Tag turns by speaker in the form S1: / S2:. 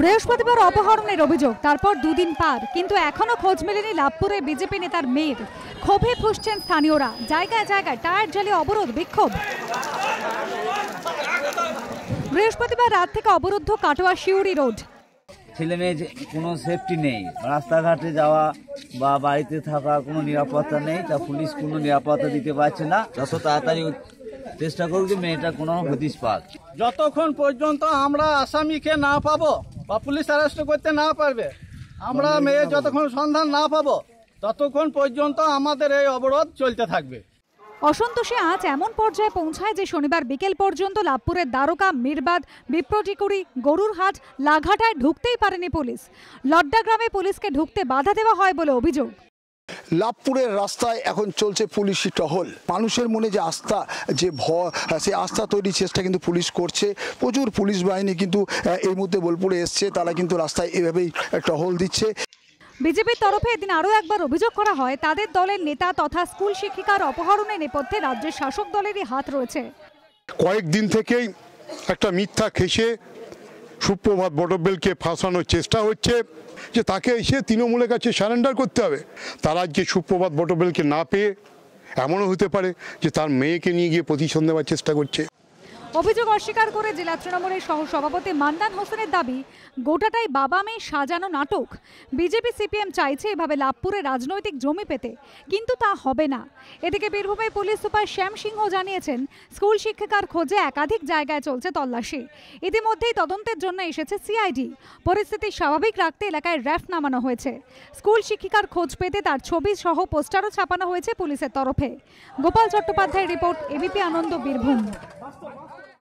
S1: বৃহস্পতিবার অপহরণের অভিযোগ তারপর দুদিন পার কিন্তু এখনও খোঁজ মেলেনি লাভপুরে বিজেপি নেতার মেয়ের ক্ষোভে ফুসছেন স্থানীয়রা জায়গায় জায়গায় টায়ার জ্বালিয়ে অবরোধ বিক্ষোভ বৃহস্পতিবার রাত থেকে অবরুদ্ধ কাটোয়া শিউরি রোড
S2: ছেলে মেয়ে কোনো সেফটি নেই রাস্তাঘাটে যাওয়া বা বাড়িতে থাকা কোনো নিরাপত্তা নেই তা পুলিশ কোনো নিরাপত্তা দিতে পারছে না যত তাড়াতাড়ি চেষ্টা করুক যে মেয়েটা কোনো হতিস পাক যতক্ষণ পর্যন্ত আমরা আসামিকে না পাবো বা পুলিশ অ্যারেস্ট করতে না পারবে
S1: আমরা মেয়ে যতক্ষণ সন্ধান না পাবো ততক্ষণ পর্যন্ত আমাদের এই অবরোধ চলতে থাকবে অসন্তোষে আজ এমন পর্যায়ে পৌঁছায় যে শনিবার বিকেল পর্যন্ত লাভপুরের দ্বারকা মিরবাদ বিপ্রটিকুড়ি হাট লাঘাটায় ঢুকতেই পারেনি পুলিশ লড্ডা গ্রামে পুলিশকে ঢুকতে বাধা দেওয়া হয় বলে অভিযোগ
S2: লাভপুরের রাস্তায় এখন চলছে পুলিশি টহল মানুষের মনে যে আস্থা যে ভয় সেই আস্থা তৈরির চেষ্টা কিন্তু পুলিশ করছে প্রচুর পুলিশ বাহিনী কিন্তু এই মুহূর্তে বোলপুরে এসছে তারা কিন্তু রাস্তায় এভাবেই টহল দিচ্ছে
S1: বিজেপির তরফে এদিন আরও একবার অভিযোগ করা হয় তাদের দলের নেতা তথা স্কুল শিক্ষিকার অপহরণের নেপথ্যে রাজ্যের শাসক দলেরই হাত রয়েছে
S3: কয়েকদিন থেকেই একটা মিথ্যা খেসে সুপ্রভাত বটব্বেলকে ফাঁসানোর চেষ্টা হচ্ছে যে তাকে এসে তৃণমূলের কাছে সারেন্ডার করতে হবে তারা আজকে সুপ্রভাত বটব্বেলকে না পেয়ে এমনও হতে পারে যে তার মেয়েকে নিয়ে গিয়ে প্রতিশোধ নেওয়ার চেষ্টা করছে
S1: অভিযোগ অস্বীকার করে জেলা তৃণমূলের সহসভাপতি মান্দান হোসেনের দাবি গোটাটাই বাবা মেয়ে সাজানো নাটক বিজেপি সিপিএম চাইছে এভাবে লাভপুরে রাজনৈতিক জমি পেতে কিন্তু তা হবে না এদিকে বীরভূমে পুলিশ সুপার শ্যাম সিংহ জানিয়েছেন স্কুল শিক্ষিকার খোঁজে একাধিক জায়গায় চলছে তল্লাশি ইতিমধ্যেই তদন্তের জন্য এসেছে সিআইডি পরিস্থিতি স্বাভাবিক রাখতে এলাকায় র্যাফ নামানো হয়েছে স্কুল শিক্ষিকার খোঁজ পেতে তার ছবি সহ পোস্টারও ছাপানো হয়েছে পুলিশের তরফে গোপাল চট্টোপাধ্যায়ের report ABP Ananda Birbhum Master, master.